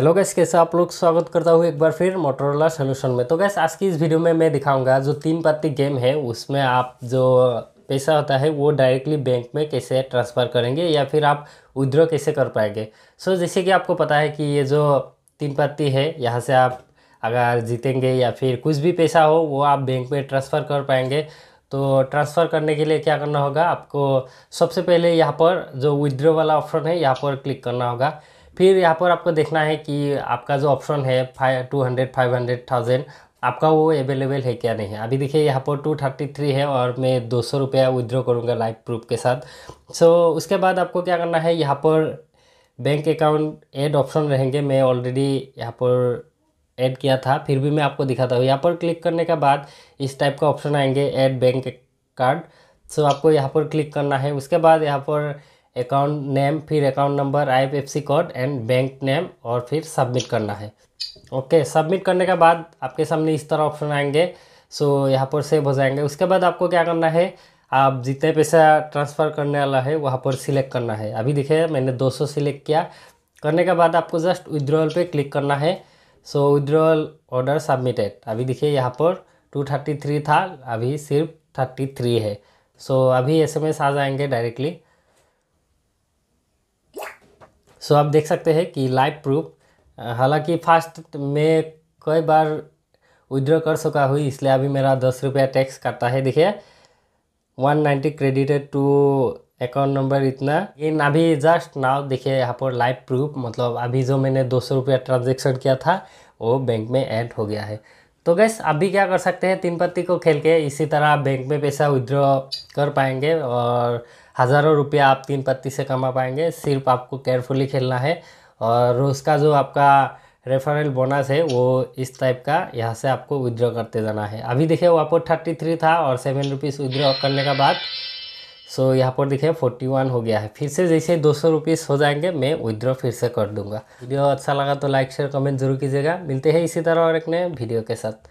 hello guys कैसे आप लोग स्वागत करता हूँ एक बार फिर मोटरोला सोल्यूशन में तो गैस आज की इस वीडियो में मैं दिखाऊंगा जो तीन पत्ती गेम है उसमें आप जो पैसा होता है वो डायरेक्टली बैंक में कैसे ट्रांसफ़र करेंगे या फिर आप विद्रॉ कैसे कर पाएंगे सो so, जैसे कि आपको पता है कि ये जो तीन पत्ती है यहाँ से आप अगर जीतेंगे या फिर कुछ भी पैसा हो वो आप बैंक में ट्रांसफ़र कर पाएंगे तो ट्रांसफ़र करने के लिए क्या करना होगा आपको सबसे पहले यहाँ पर जो विद्रॉ वाला ऑप्शन है यहाँ पर क्लिक करना होगा फिर यहाँ पर आपको देखना है कि आपका जो ऑप्शन है five two hundred five hundred thousand आपका वो अवेलेबल है क्या नहीं अभी देखिए यहाँ पर टू थर्टी थ्री है और मैं दो सौ रुपया विदड्रॉ करूँगा लाइव प्रूफ के साथ सो so, उसके बाद आपको क्या करना है यहाँ पर बैंक अकाउंट एड ऑप्शन रहेंगे मैं ऑलरेडी यहाँ पर ऐड किया था फिर भी मैं आपको दिखाता हूँ यहाँ पर क्लिक करने के बाद इस टाइप का ऑप्शन आएंगे ऐड बैंक कार्ड सो आपको यहाँ पर क्लिक करना है उसके बाद यहाँ पर अकाउंट नेम फिर account number IFSC code and bank name और फिर सबमिट करना है ओके सबमिट करने के बाद आपके सामने इस तरह ऑप्शन आएंगे सो यहाँ पर सेव हो जाएंगे उसके बाद आपको क्या करना है आप जितने पैसा ट्रांसफ़र करने वाला है वहाँ पर सिलेक्ट करना है अभी देखिए मैंने 200 सिलेक्ट किया करने के बाद आपको जस्ट विद्रॉल पे क्लिक करना है सो विद्रॉल ऑर्डर सबमिटेड अभी देखिए यहाँ पर 233 था अभी सिर्फ 33 है सो so, अभी एसएमएस आ जाएंगे डायरेक्टली सो आप देख सकते हैं कि लाइव प्रूफ हालांकि फास्ट में कई बार विड्रॉ कर चुका हुई इसलिए अभी मेरा दस रुपया टैक्स काटता है देखिए one ninety credited to account number इतना इन अभी जस्ट नाउ देखिए यहाँ पर लाइव प्रूफ मतलब अभी जो मैंने दो सौ रुपया ट्रांजेक्शन किया था वो बैंक में ऐड हो गया है तो गैस अभी क्या कर सकते हैं तीन पत्ती को खेल के इसी तरह बैंक में पैसा विड्रॉ कर पाएंगे और हज़ारों रुपया आप तीन पत्ती से कमा पाएंगे सिर्फ आपको केयरफुली खेलना है और रोज़ का जो आपका रेफरल बोनस है वो इस टाइप का यहाँ से आपको विदड्रॉ करते जाना है अभी देखिए वहाँ पर थर्टी थ्री था और सेवन रुपीज़ विद्रॉ करने का बाद सो यहाँ पर देखिए फोर्टी वन हो गया है फिर से जैसे दो सौ रुपीज़ हो जाएंगे मैं विदड्रॉ फिर से कर दूंगा वीडियो अच्छा लगा तो लाइक शेयर कमेंट जरूर कीजिएगा मिलते हैं इसी तरह और एक नए वीडियो के साथ